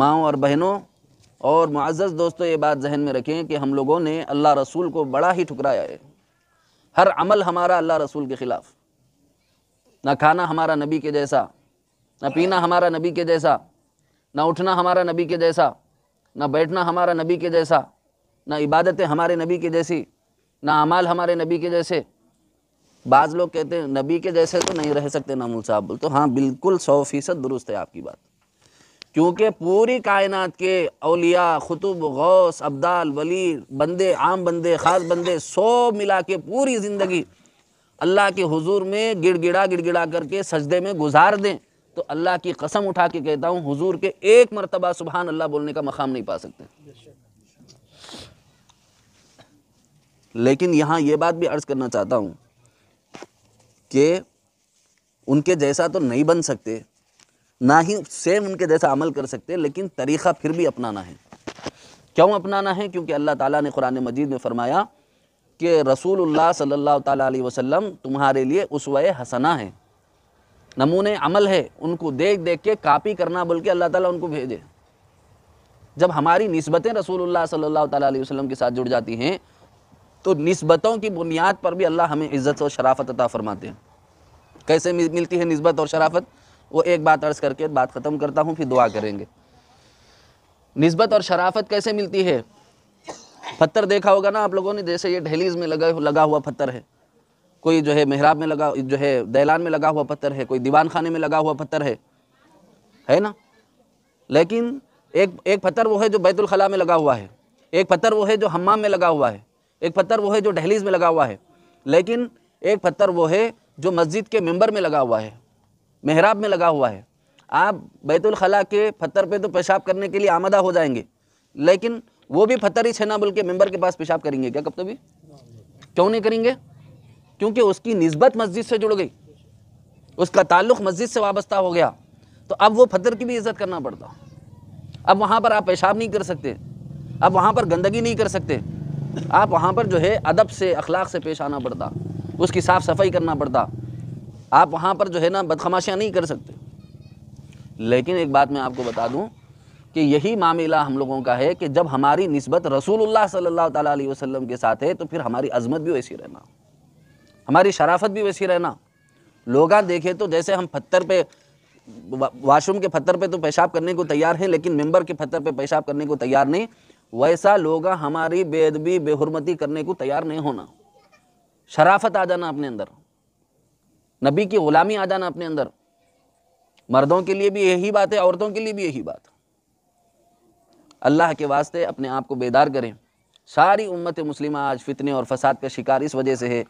माओ और बहनों और मुआज़ दोस्तों ये बात जहन में रखें कि हम लोगों ने अल्लाह रसूल को बड़ा ही ठुकराया है हर अमल हमारा अल्लाह रसूल के ख़िलाफ़ ना खाना हमारा नबी के जैसा ना पीना हमारा नबी के जैसा ना उठना हमारा नबी के जैसा ना बैठना हमारा नबी के जैसा ना इबादतें हमारे नबी के जैसी ना अमाल हमारे नबी के जैसे बाज़ लोग कहते हैं नबी के जैसे तो नहीं रह सकते नामुल साहब बोल तो हाँ बिल्कुल सौ फीसद दुरुस्त है आपकी बात क्योंकि पूरी कायनात के अलिया खुतुब गौस अब्दाल वली बंदे आम बंदे ख़ास बंदे सौ मिला के पूरी ज़िंदगी अल्लाह के हुजूर में गिड़गिड़ा गिड़गिड़ा करके सजदे में गुजार दें तो अल्लाह की कसम उठा के कहता हूँ हुजूर के एक मरतबा सुबहान अल्लाह बोलने का मकाम नहीं पा सकते लेकिन यहाँ ये बात भी अर्ज़ करना चाहता हूँ कि उनके जैसा तो नहीं बन सकते ना ही सेम उनके जैसा अमल कर सकते लेकिन तरीक़ा फिर भी अपनाना है क्यों अपनाना है क्योंकि अल्लाह ताला ने कुरान मजीद में फ़रमाया कि रसूलुल्लाह सल्लल्लाहु अलैहि वसल्लम तुम्हारे लिए उसवा हसना है नमूने अमल है उनको देख देख के कापी करना बोल के अल्लाह ताला उनको भेजे जब हमारी नस्बतें रसूलुल्लाह सल्लल्लाहु अलैहि वसल्लम के साथ जुड़ जाती हैं तो नस्बतों की बुनियाद पर भी अल्लाह हमें इज़्ज़त और शराफत अता फ़रमाते हैं कैसे मिलती है नस्बत और शराफत वो एक बात अर्ज करके बात ख़त्म करता हूँ फिर दुआ करेंगे नस्बत और शराफत कैसे मिलती है पत्थर देखा होगा ना आप लोगों ने जैसे ये ढहलीज में लगा लगा हुआ पत्थर है कोई जो है मेहराब में लगा जो है दैलान में लगा हुआ पत्थर है कोई दीवान खाने में लगा हुआ पत्थर है है ना लेकिन एक एक पत्थर वो है जो बैतुलखला में लगा हुआ है एक पत्थर वो है जो हमाम में लगा हुआ है एक पत्थर वो है जो दहलीज में लगा हुआ है लेकिन एक पत्थर वो है जो मस्जिद के मेम्बर में लगा हुआ है मेहराब में लगा हुआ है आप बैतुलखला के पत्थर पे तो पेशाब करने के लिए आमदा हो जाएंगे लेकिन वो भी पत्थर ही छेना बोल के मेम्बर के पास पेशाब करेंगे क्या कब तभी क्यों नहीं करेंगे क्योंकि उसकी नस्बत मस्जिद से जुड़ गई उसका ताल्लुक़ मस्जिद से वाबस्ता हो गया तो अब वो पत्थर की भी इज्जत करना पड़ता अब वहाँ पर आप पेशाब नहीं कर सकते अब वहाँ पर गंदगी नहीं कर सकते आप वहाँ पर जो है अदब से अखलाक से पेश आना पड़ता उसकी साफ़ सफाई करना पड़ता आप वहाँ पर जो है ना बदखमाशियाँ नहीं कर सकते लेकिन एक बात मैं आपको बता दूँ कि यही मामला हम लोगों का है कि जब हमारी नस्बत रसूलुल्लाह सल्लल्लाहु अलैहि वसल्लम के साथ है तो फिर हमारी अजमत भी वैसी रहना हमारी शराफत भी वैसी रहना लोग देखें तो जैसे हम पत्थर पे वाशरूम के पत्थर पे तो पेशाब करने को तैयार हैं लेकिन मेंबर के पत्थर पे पेशाब करने को तैयार नहीं वैसा लोग हमारी बेदबी बेहरमती करने को तैयार नहीं होना शराफत आ जाना अपने अंदर नबी की ग़ुलामी आ जाना अपने अंदर मर्दों के लिए भी यही बात है औरतों के लिए भी यही बात अल्लाह के वास्ते अपने आप को बेदार करें सारी उम्मत मुस्लिम आज फितने और फसाद का शिकार इस वजह से है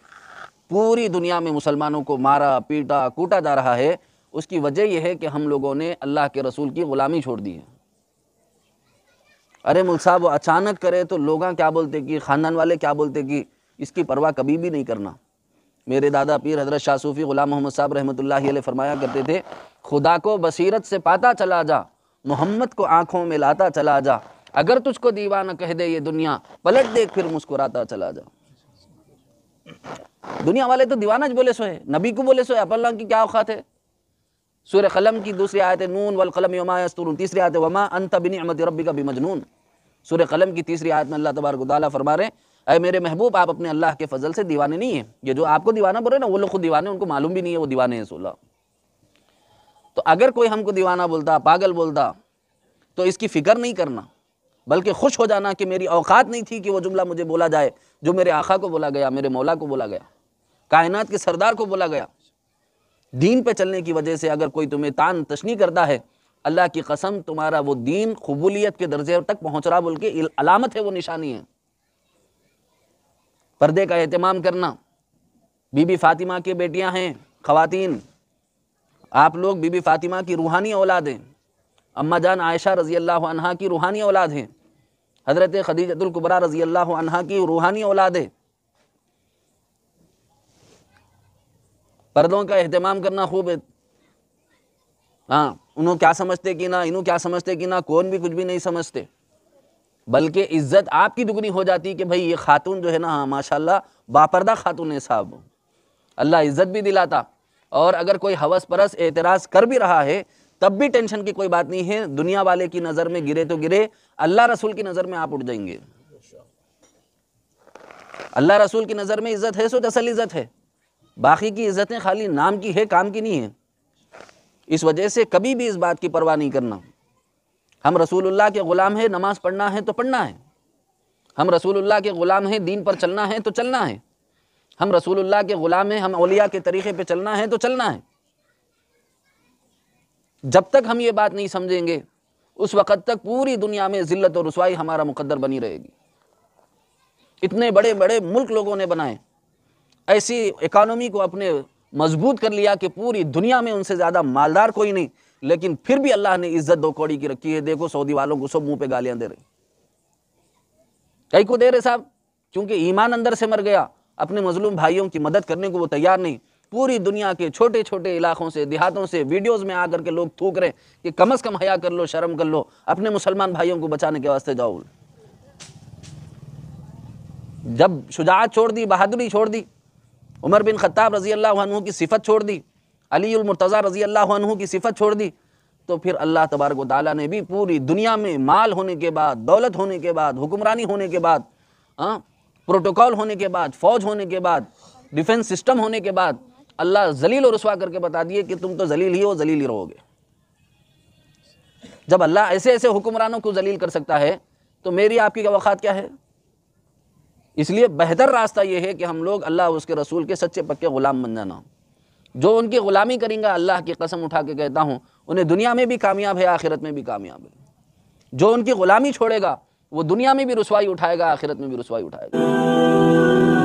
पूरी दुनिया में मुसलमानों को मारा पीटा कूटा जा रहा है उसकी वजह यह है कि हम लोगों ने अल्लाह के रसूल की ग़ुलामी छोड़ दी है अरे मुल साहब अचानक करे तो लोग क्या बोलते कि ख़ानदान वाले क्या बोलते कि इसकी परवाह कभी भी नहीं करना मेरे दादा पीर हजरत शाह सूफ़ी ग़ुलाम मोहम्मद साहब रहमत फरमाया करते थे खुदा को बसीरत से पाता चला जा मोहम्मद को आँखों में लाता चला जा अगर तुझको दीवाना कह दे ये दुनिया पलट देख फिर मुस्कुराता चला जा दुनिया वाले तो दीवाना बोले सोए नबी को बोले सोए अपल्ला की क्या औकात है सूर्य कलम की दूसरी आयत नून वल कलम तीसरी आयत वमा अंत बिन अमत रबी का भी मजनून सूर्य कलम की तीसरी आयत में अल्लाह तबारक फरमा रहे हैं अरे मेरे महबूब आप अपने अल्लाह के फजल से दीवाने नहीं है ये जो आपको दीवाना बोल रहे ना वो लोग खुद दीवाने उनको मालूम भी नहीं है वो दीवाने हैं सोलह तो अगर कोई हमको दीवाना बोलता पागल बोलता तो इसकी फ़िक्र नहीं करना बल्कि खुश हो जाना कि मेरी औकात नहीं थी कि वो जुमला मुझे बोला जाए जो मेरे आखा को बोला गया मेरे मौला को बोला गया कायनात के सरदार को बोला गया दीन पे चलने की वजह से अगर कोई तुम्हें तान तशनी करता है अल्लाह की कसम तुम्हारा वो दीन कबूलियत के दर्जे तक पहुँच रहा बोल के अलामत है वो निशानी है पर्दे का अहतमाम करना बीबी फ़ातिमा की बेटियां हैं ख़वातीन आप लोग बीबी फ़ातिमा की रूहानी औलाद हैं अम्मा जान आयशा रज़ी अल्लाह की रूहानी औलाद हैं हज़रत खदीजतुल्कुबरा रज़ी अल्लाह की रूहानी औलाद है पर्दों का अहतमाम करना खूब है हाँ उन्होंने क्या समझते कि ना इन्हों क्या समझते कि ना कौन भी कुछ भी नहीं समझते बल्कि इज़्ज़त आपकी दुगनी हो जाती कि भाई ये खातून जो है ना हाँ माशाल्लाह बापरदा खातून है साहब अल्लाह इज़्ज़त भी दिलाता और अगर कोई हवस परस एतराज़ कर भी रहा है तब भी टेंशन की कोई बात नहीं है दुनिया वाले की नज़र में गिरे तो गिरे अल्लाह रसूल की नज़र में आप उठ जाएंगे अल्लाह रसूल की नज़र में इज़्ज़त है सो दसल इज़्ज़त है बाकी की इज़्ज़तें खाली नाम की है काम की नहीं है इस वजह से कभी भी इस बात की परवाह नहीं करना हम रसूलुल्लाह के ग़ुलाम हैं नमाज़ पढ़ना है तो पढ़ना है हम रसूलुल्लाह के ग़ुलाम हैं दीन पर चलना है तो चलना है हम रसूलुल्लाह के ग़ुलाम हैं हम अलिया के तरीक़े पे चलना है तो चलना है जब तक हम ये बात नहीं समझेंगे उस वक़्त तक पूरी दुनिया में ज़िल्त और रसवाई हमारा मुकद्दर बनी रहेगी इतने बड़े बड़े मुल्क लोगों ने बनाए ऐसी इकानमी को अपने मजबूत कर लिया कि पूरी दुनिया में उनसे ज़्यादा मालदार कोई नहीं लेकिन फिर भी अल्लाह ने इज्जत दो कौड़ी की रखी है देखो सऊदी वालों को सब मुंह पे गालियां दे रहे कई को दे रहे साहब क्योंकि ईमान अंदर से मर गया अपने मजलूम भाइयों की मदद करने को वो तैयार नहीं पूरी दुनिया के छोटे छोटे इलाकों से देहातों से वीडियोज में आकर के लोग थूक रहे कि कम अज़ कम हया कर लो शर्म कर लो अपने मुसलमान भाइयों को बचाने के वास्ते जाओ जब शुजात छोड़ दी बहादुरी छोड़ दी उमर बिन खत्ताब रजी अल्लाह की सिफत छोड़ दी अलीमरतज़ा रज़ी अल्लाह की सिफत छोड़ दी तो फिर अल्लाह तबारक ताली ने भी पूरी दुनिया में माल होने के बाद दौलत होने के बाद हुक्मरानी होने के बाद हाँ, प्रोटोकॉल होने के बाद फ़ौज होने के बाद डिफेंस सिस्टम होने के बाद अल्लाह जलील और रसवा करके बता दिए कि तुम तो जलील ही हो जलील ही रहोगे जब अल्लाह ऐसे ऐसे हुक्मरानों को जलील कर सकता है तो मेरी आपकी का वक़ात क्या है इसलिए बेहतर रास्ता यह है कि हम लोग अल्लाह उसके रसूल के सच्चे पक्के ग़ुलाम बन जाना हो जो उनकी ग़ुलामी करेंगे अल्लाह की कसम उठा के कहता हूँ उन्हें दुनिया में भी कामयाब है आखिरत में भी कामयाब है जो उनकी ग़ुलामी छोड़ेगा वो दुनिया में भी रसवाई उठाएगा आखिरत में भी रसवाई उठाएगा